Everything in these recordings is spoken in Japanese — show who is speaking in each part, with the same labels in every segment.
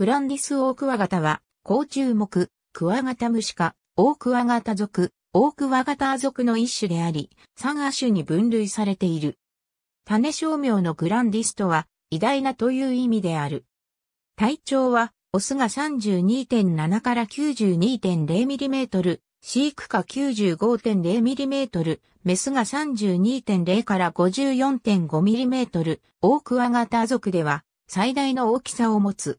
Speaker 1: グランディスオオクワガタは、甲虫目、クワガタムシ科、オオクワガタ属、オオクワガタ属の一種であり、3亜種に分類されている。種商名のグランディスとは、偉大なという意味である。体長は、オスが32.7から9 2 0トル、飼育下9 5 0ミリメートル、メスが32.0から5 4 5トル、オオクワガタ属では、最大の大きさを持つ。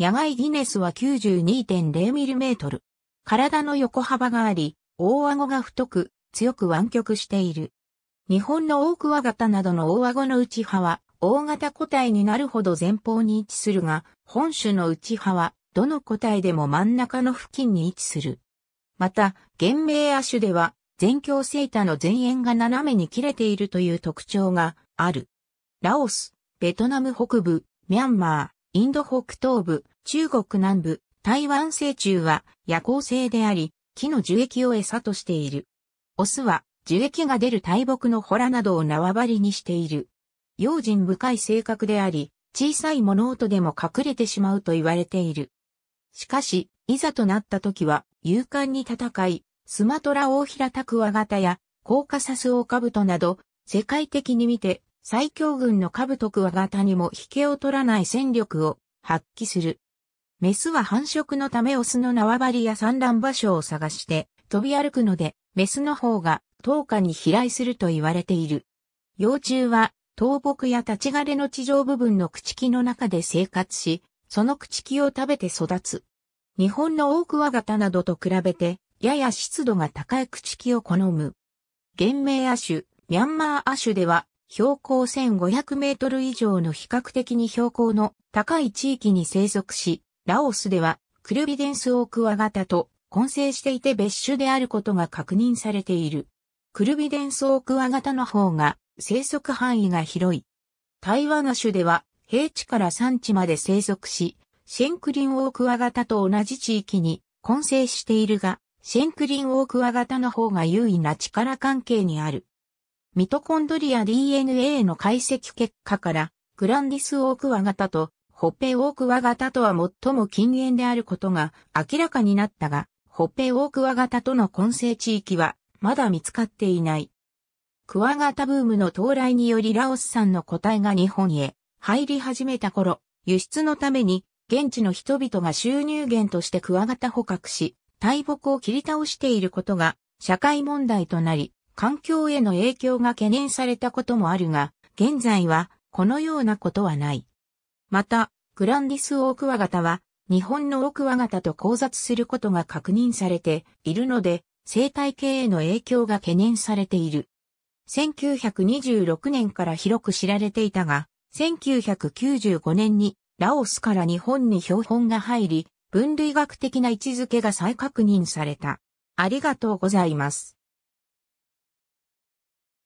Speaker 1: 野外ギネスは 92.0mm。体の横幅があり、大顎が太く、強く湾曲している。日本の大桑タなどの大顎の内派は、大型個体になるほど前方に位置するが、本種の内派は、どの個体でも真ん中の付近に位置する。また、原名亜種では、全境セータの前縁が斜めに切れているという特徴がある。ラオス、ベトナム北部、ミャンマー、インド北東部、中国南部、台湾成虫は夜行性であり、木の樹液を餌としている。オスは樹液が出る大木の洞などを縄張りにしている。用心深い性格であり、小さい物音でも隠れてしまうと言われている。しかし、いざとなった時は、勇敢に戦い、スマトラオオヒラタクワガタや、コーカサスオオカブトなど、世界的に見て最強軍の兜クワガタにも引けを取らない戦力を発揮する。メスは繁殖のためオスの縄張りや産卵場所を探して飛び歩くので、メスの方が10日に飛来すると言われている。幼虫は倒木や立ち枯れの地上部分の朽木の中で生活し、その朽木を食べて育つ。日本のオオクワガタなどと比べて、やや湿度が高い朽木を好む。原名亜種、ミャンマー亜種では、標高1500メートル以上の比較的に標高の高い地域に生息し、ラオスではクルビデンスオークワガタと混成していて別種であることが確認されている。クルビデンスオークワガタの方が生息範囲が広い。台湾の種では平地から山地まで生息し、シェンクリンオークワガタと同じ地域に混成しているが、シェンクリンオークワガタの方が優位な力関係にある。ミトコンドリア DNA の解析結果から、グランディスオオクワガタと、ホペオオクワガタとは最も近縁であることが明らかになったが、ホペオオクワガタとの混成地域はまだ見つかっていない。クワガタブームの到来によりラオス産の個体が日本へ入り始めた頃、輸出のために現地の人々が収入源としてクワガタ捕獲し、大木を切り倒していることが社会問題となり、環境への影響が懸念されたこともあるが、現在はこのようなことはない。また、グランディスオオクワガタは日本のオクワガタと交雑することが確認されているので、生態系への影響が懸念されている。1926年から広く知られていたが、1995年にラオスから日本に標本が入り、分類学的な位置づけが再確認された。ありがとうございます。